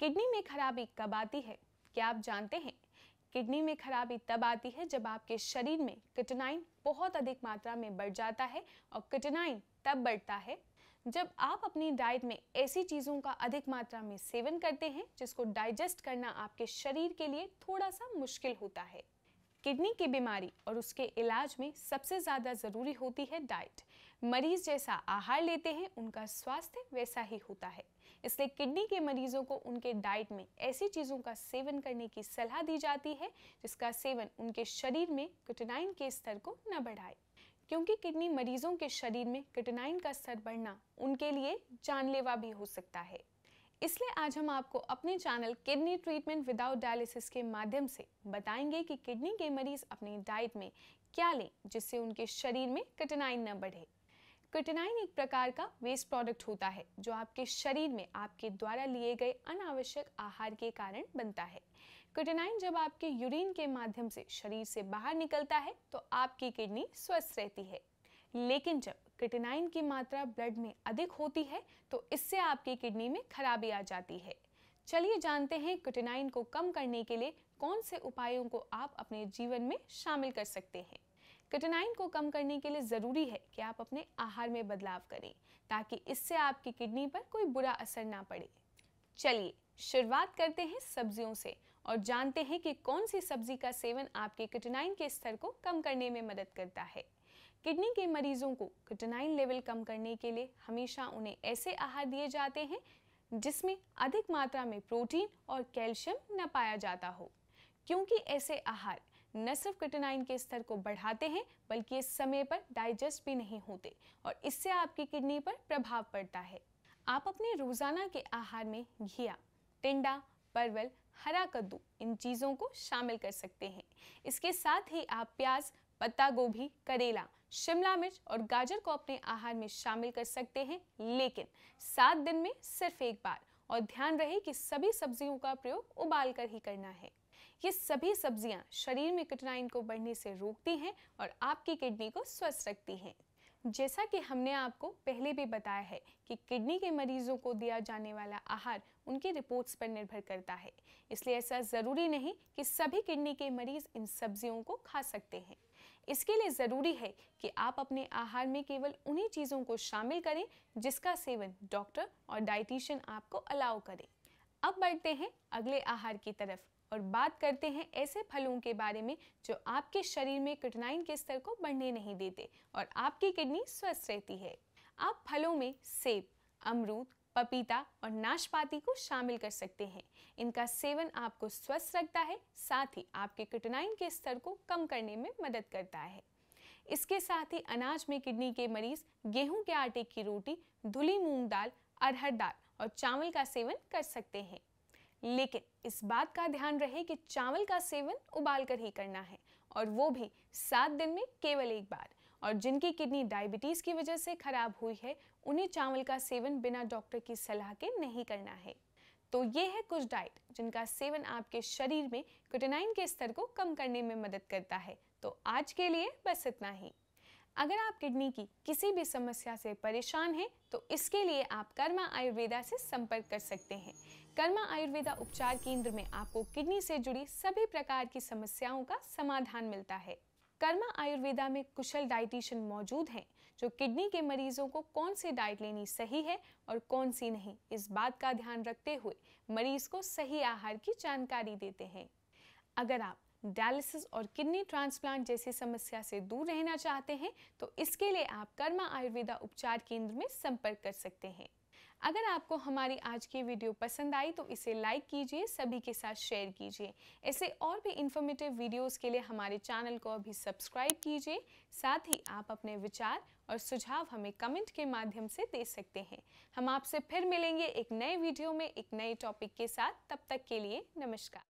kidney में खराबी कब आती है क्या आप जानते हैं किडनी में खराबी तब आती है जब आपके शरीर में किटनाइन बहुत अधिक मात्रा में बढ़ जाता है और किटनाइन तब बढ़ता है जब आप अपनी डाइट में ऐसी चीज़ों का अधिक मात्रा में सेवन करते हैं जिसको डाइजेस्ट करना आपके शरीर के लिए थोड़ा सा मुश्किल होता है किडनी की बीमारी और उसके इलाज में सबसे ज़्यादा ज़रूरी होती है डाइट मरीज जैसा आहार लेते हैं उनका स्वास्थ्य वैसा ही होता है इसलिए किडनी के मरीजों को उनके डाइट में ऐसी चीज़ों का सेवन करने की सलाह दी जाती है जिसका सेवन उनके शरीर में क्विटनाइन के स्तर को न बढ़ाए क्योंकि किडनी मरीजों के शरीर में किटनाइन का स्तर बढ़ना उनके लिए जानलेवा भी हो सकता है इसलिए आज हम आपको अपने channel kidney treatment without dialysis के माध्यम से बताएंगे कि किडनी के मरीज अपनी डाइट में क्या लें जिससे उनके शरीर में कटनाइन न बढ़े कटनाइन एक प्रकार का वेस्ट प्रोडक्ट होता है जो आपके शरीर में आपके द्वारा लिए गए अनावश्यक आहार के कारण बनता है कटनाइन जब आपके यूरिन के माध्यम से शरीर से बाहर निकलता है तो आपकी किडनी स्वस्थ रहती है लेकिन जब क्रिटिनाइन की मात्रा ब्लड में अधिक होती है तो इससे आपकी किडनी में खराबी आ जाती है चलिए जानते हैं क्रिटिनाइन को कम करने के लिए कौन से उपायों को आप अपने जीवन में शामिल कर सकते हैं क्रिटिनाइन को कम करने के लिए ज़रूरी है कि आप अपने आहार में बदलाव करें ताकि इससे आपकी किडनी पर कोई बुरा असर ना पड़े चलिए शुरुआत करते हैं सब्जियों से और जानते हैं कि कौन सी सब्जी का सेवन आपके क्रिटिनाइन के स्तर को कम करने में मदद करता है किडनी के मरीजों को क्रिटनाइन लेवल कम करने के लिए हमेशा उन्हें ऐसे आहार दिए जाते हैं जिसमें अधिक मात्रा में प्रोटीन और कैल्शियम न पाया जाता हो क्योंकि ऐसे आहार न सिर्फ क्रिटनाइन के स्तर को बढ़ाते हैं बल्कि इस समय पर डाइजेस्ट भी नहीं होते और इससे आपकी किडनी पर प्रभाव पड़ता है आप अपने रोज़ाना के आहार में घिया टिंडा परवल हरा कद्दू इन चीज़ों को शामिल कर सकते हैं इसके साथ ही आप प्याज पत्ता गोभी करेला शिमला मिर्च और गाजर को अपने आहार में शामिल कर सकते हैं लेकिन सात दिन में सिर्फ एक बार और ध्यान रहे कि सभी सब्जियों का प्रयोग उबाल कर ही करना है ये सभी सब्जियां शरीर में किटनाइन को बढ़ने से रोकती हैं और आपकी किडनी को स्वस्थ रखती हैं जैसा कि हमने आपको पहले भी बताया है कि किडनी के मरीजों को दिया जाने वाला आहार उनकी रिपोर्ट्स पर निर्भर करता है इसलिए ऐसा ज़रूरी नहीं कि सभी किडनी के मरीज इन सब्जियों को खा सकते हैं इसके लिए ज़रूरी है कि आप अपने आहार में केवल उन्हीं चीज़ों को शामिल करें जिसका सेवन डॉक्टर और डाइटिशियन आपको अलाउ करें अब बढ़ते हैं अगले आहार की तरफ और बात करते हैं ऐसे फलों के बारे में जो आपके शरीर में कठिनाइन के स्तर को बढ़ने नहीं देते और आपकी किडनी स्वस्थ रहती है आप फलों में सेब अमरूद पपीता और नाशपाती को शामिल कर सकते हैं इनका सेवन आपको स्वस्थ रखता है साथ ही आपके किटनाइन के स्तर को कम करने में मदद करता है इसके साथ ही अनाज में किडनी के मरीज गेहूं के आटे की रोटी धुली मूंग दाल अरहर दाल और चावल का सेवन कर सकते हैं लेकिन इस बात का ध्यान रहे कि चावल का सेवन उबाल कर ही करना है और वो भी सात दिन में केवल एक बार और जिनकी किडनी डायबिटीज़ की वजह से खराब हुई है उन्हें चावल का सेवन बिना डॉक्टर की सलाह के नहीं करना है तो ये है कुछ डाइट जिनका सेवन आपके शरीर में क्रोटेनाइन के स्तर को कम करने में मदद करता है तो आज के लिए बस इतना ही अगर आप किडनी की किसी भी समस्या से परेशान हैं तो इसके लिए आप कर्मा आयुर्वेदा से संपर्क कर सकते हैं कर्मा आयुर्वेदा उपचार केंद्र में आपको किडनी से जुड़ी सभी प्रकार की समस्याओं का समाधान मिलता है कर्मा आयुर्वेदा में कुशल डाइटिशियन मौजूद हैं जो किडनी के मरीजों को कौन सी डाइट लेनी सही है और कौन सी नहीं इस बात का ध्यान रखते हुए मरीज को सही आहार की जानकारी देते हैं अगर आप डायलिसिस और किडनी ट्रांसप्लांट जैसी समस्या से दूर रहना चाहते हैं तो इसके लिए आप कर्मा आयुर्वेदा उपचार केंद्र में संपर्क कर सकते हैं अगर आपको हमारी आज की वीडियो पसंद आई तो इसे लाइक कीजिए सभी के साथ शेयर कीजिए ऐसे और भी इन्फॉर्मेटिव वीडियोस के लिए हमारे चैनल को अभी सब्सक्राइब कीजिए साथ ही आप अपने विचार और सुझाव हमें कमेंट के माध्यम से दे सकते हैं हम आपसे फिर मिलेंगे एक नए वीडियो में एक नए टॉपिक के साथ तब तक के लिए नमस्कार